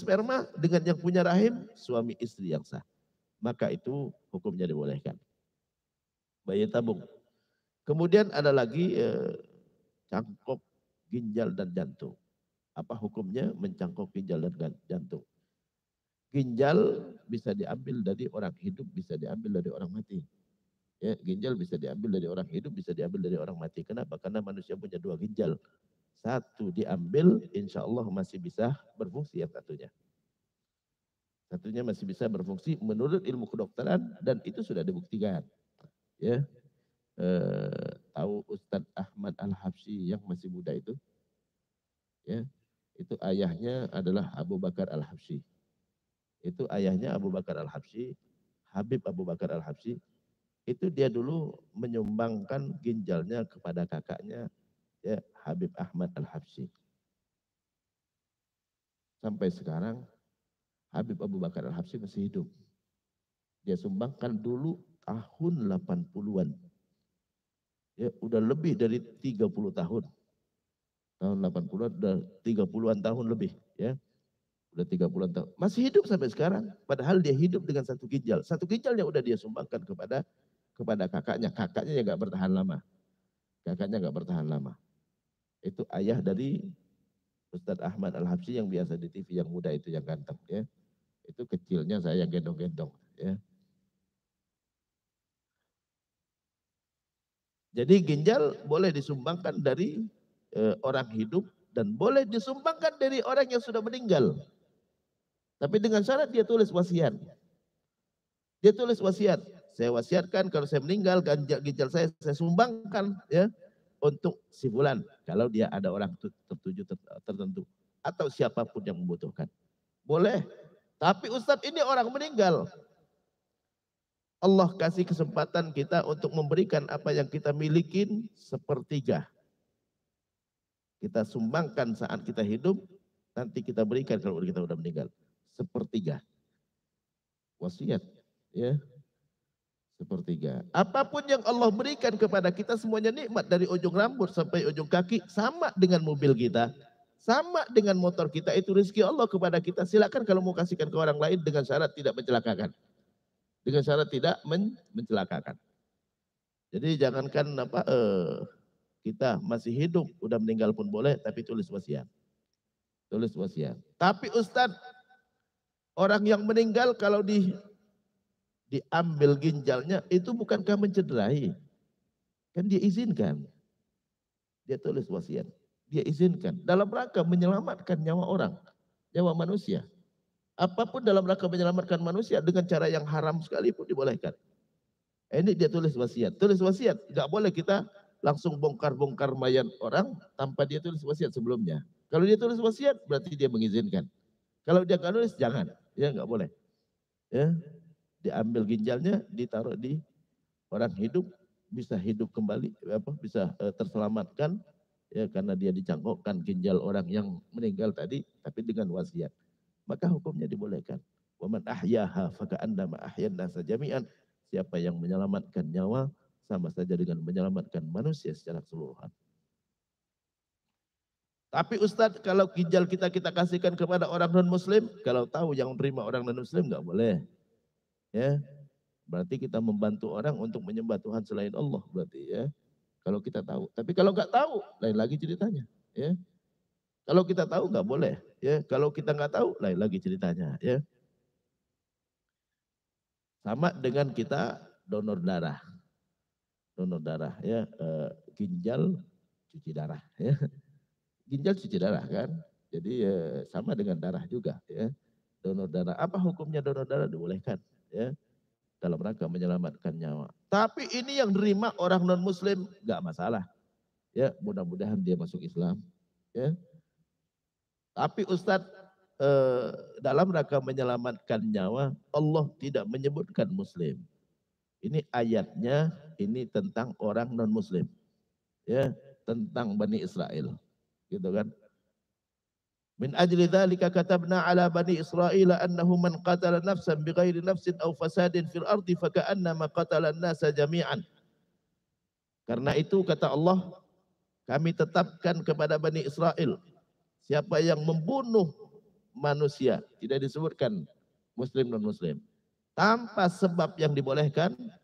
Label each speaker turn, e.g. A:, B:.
A: sperma dengan yang punya rahim suami istri yang sah. Maka itu hukumnya dibolehkan. Bayi tabung. Kemudian ada lagi eh, cangkok ginjal dan jantung. Apa hukumnya mencangkok ginjal dan jantung? Ginjal bisa diambil dari orang hidup, bisa diambil dari orang mati. Ya, ginjal bisa diambil dari orang hidup, bisa diambil dari orang mati. Kenapa? Karena manusia punya dua ginjal. Satu diambil, insya Allah masih bisa berfungsi ya satunya. Satunya masih bisa berfungsi menurut ilmu kedokteran dan itu sudah dibuktikan. Ya, e, tahu Ustadz Ahmad Al Habsyi yang masih muda itu, ya, itu ayahnya adalah Abu Bakar Al Habsyi. Itu ayahnya Abu Bakar Al Habsyi, Habib Abu Bakar Al Habsyi, itu dia dulu menyumbangkan ginjalnya kepada kakaknya ya Habib Ahmad Al-Habsyi. Sampai sekarang Habib Abu Bakar Al-Habsyi masih hidup. Dia sumbangkan dulu tahun 80-an. Ya, udah lebih dari 30 tahun. Tahun 80-an udah 30-an tahun lebih, ya. Udah 30-an tahun. Masih hidup sampai sekarang. Padahal dia hidup dengan satu ginjal. Satu ginjalnya udah dia sumbangkan kepada kepada kakaknya. Kakaknya yang gak bertahan lama. Kakaknya gak bertahan lama itu ayah dari Ustadz Ahmad Al-Habsyi yang biasa di TV yang muda itu yang ganteng ya. Itu kecilnya saya yang gendong-gendong ya. Jadi ginjal boleh disumbangkan dari e, orang hidup dan boleh disumbangkan dari orang yang sudah meninggal. Tapi dengan syarat dia tulis wasiat. Dia tulis wasiat. Saya wasiatkan kalau saya meninggal ginjal saya saya sumbangkan ya untuk si bulan kalau dia ada orang tertuju tertentu atau siapapun yang membutuhkan. Boleh. Tapi Ustadz ini orang meninggal. Allah kasih kesempatan kita untuk memberikan apa yang kita milikin sepertiga. Kita sumbangkan saat kita hidup, nanti kita berikan kalau kita sudah meninggal. Sepertiga. Wasiat. Ya. Sepertiga. Apapun yang Allah berikan kepada kita semuanya nikmat dari ujung rambut sampai ujung kaki sama dengan mobil kita. Sama dengan motor kita itu rezeki Allah kepada kita. Silakan kalau mau kasihkan ke orang lain dengan syarat tidak mencelakakan. Dengan syarat tidak men mencelakakan. Jadi jangankan apa eh, kita masih hidup udah meninggal pun boleh tapi tulis wasiat. Tulis wasiat. Tapi Ustadz orang yang meninggal kalau di diambil ginjalnya itu bukankah mencederai? Kan dia izinkan. Dia tulis wasiat. Dia izinkan dalam rangka menyelamatkan nyawa orang, nyawa manusia. Apapun dalam rangka menyelamatkan manusia dengan cara yang haram sekalipun dibolehkan. Ini dia tulis wasiat. Tulis wasiat, nggak boleh kita langsung bongkar-bongkar mayat orang tanpa dia tulis wasiat sebelumnya. Kalau dia tulis wasiat berarti dia mengizinkan. Kalau dia nggak tulis jangan, ya nggak boleh. Ya, diambil ginjalnya ditaruh di orang hidup bisa hidup kembali apa bisa e, terselamatkan ya karena dia dicangkokkan ginjal orang yang meninggal tadi tapi dengan wasiat maka hukumnya dibolehkan waman ahyaha faka'annama ahyan jami'an siapa yang menyelamatkan nyawa sama saja dengan menyelamatkan manusia secara keseluruhan tapi Ustadz kalau ginjal kita kita kasihkan kepada orang non muslim kalau tahu yang terima orang non muslim nggak boleh Ya. Berarti kita membantu orang untuk menyembah Tuhan selain Allah berarti ya. Kalau kita tahu. Tapi kalau nggak tahu, lain lagi ceritanya. Ya. Kalau kita tahu nggak boleh. Ya. Kalau kita nggak tahu, lain lagi ceritanya. Ya. Sama dengan kita donor darah. Donor darah ya. E, ginjal cuci darah ya. Ginjal cuci darah kan. Jadi e, sama dengan darah juga ya. Donor darah. Apa hukumnya donor darah? Dibolehkan ya dalam rangka menyelamatkan nyawa. Tapi ini yang nerima orang non muslim nggak masalah. Ya, mudah-mudahan dia masuk Islam, ya. Tapi Ustadz eh, dalam rangka menyelamatkan nyawa, Allah tidak menyebutkan muslim. Ini ayatnya ini tentang orang non muslim. Ya, tentang Bani Israel. Gitu kan? Min ajli dhalika katabna ala bani Israel annahu man qatala nafsan bighairi nafsin au fasadin fil ardi faka'annama qatala nasa jami'an. Karena itu kata Allah, kami tetapkan kepada Bani Israel siapa yang membunuh manusia, tidak disebutkan muslim dan muslim, tanpa sebab yang dibolehkan,